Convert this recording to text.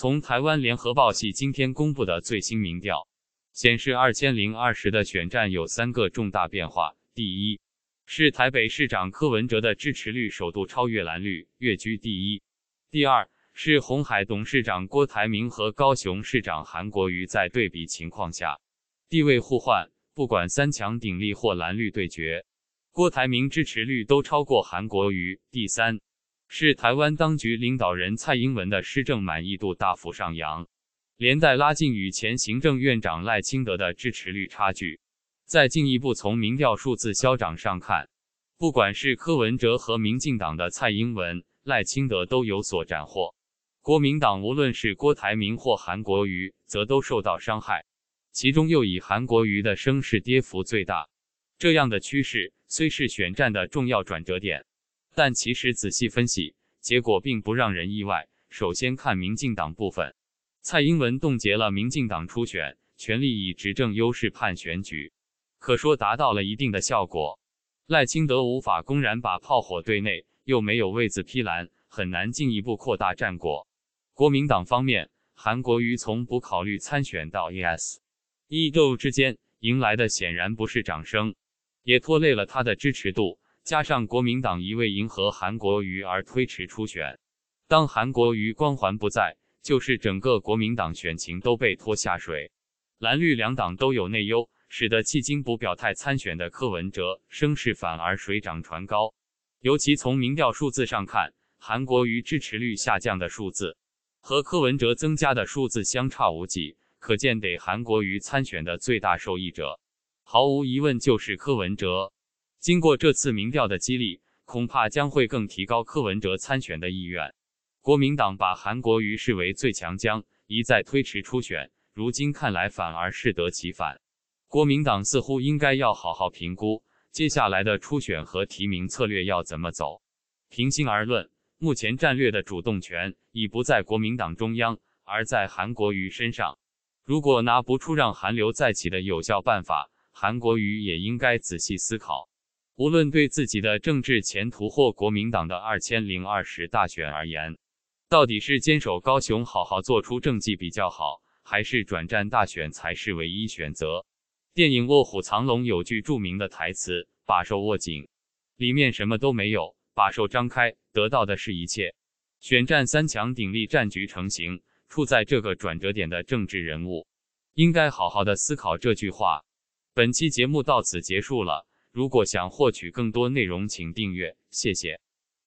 从台湾联合报系今天公布的最新民调显示，二千零二十的选战有三个重大变化：第一，是台北市长柯文哲的支持率首度超越蓝绿，跃居第一；第二，是红海董事长郭台铭和高雄市长韩国瑜在对比情况下地位互换，不管三强鼎立或蓝绿对决，郭台铭支持率都超过韩国瑜；第三。是台湾当局领导人蔡英文的施政满意度大幅上扬，连带拉近与前行政院长赖清德的支持率差距。再进一步从民调数字消长上看，不管是柯文哲和民进党的蔡英文、赖清德都有所斩获，国民党无论是郭台铭或韩国瑜则都受到伤害，其中又以韩国瑜的声势跌幅最大。这样的趋势虽是选战的重要转折点。但其实仔细分析，结果并不让人意外。首先看民进党部分，蔡英文冻结了民进党初选全力，以执政优势判选举，可说达到了一定的效果。赖清德无法公然把炮火对内，又没有位子批蓝，很难进一步扩大战果。国民党方面，韩国瑜从不考虑参选到 e s 一斗之间迎来的显然不是掌声，也拖累了他的支持度。加上国民党一味迎合韩国瑜而推迟初选，当韩国瑜光环不在，就是整个国民党选情都被拖下水。蓝绿两党都有内忧，使得迄今不表态参选的柯文哲声势反而水涨船高。尤其从民调数字上看，韩国瑜支持率下降的数字和柯文哲增加的数字相差无几，可见得韩国瑜参选的最大受益者，毫无疑问就是柯文哲。经过这次民调的激励，恐怕将会更提高柯文哲参选的意愿。国民党把韩国瑜视为最强将，一再推迟初选，如今看来反而适得其反。国民党似乎应该要好好评估接下来的初选和提名策略要怎么走。平心而论，目前战略的主动权已不在国民党中央，而在韩国瑜身上。如果拿不出让韩流再起的有效办法，韩国瑜也应该仔细思考。无论对自己的政治前途或国民党的二千零二十大选而言，到底是坚守高雄好好做出政绩比较好，还是转战大选才是唯一选择？电影《卧虎藏龙》有句著名的台词：“把手握紧，里面什么都没有；把手张开，得到的是一切。”选战三强鼎立，战局成型，处在这个转折点的政治人物，应该好好的思考这句话。本期节目到此结束了。如果想获取更多内容，请订阅，谢谢。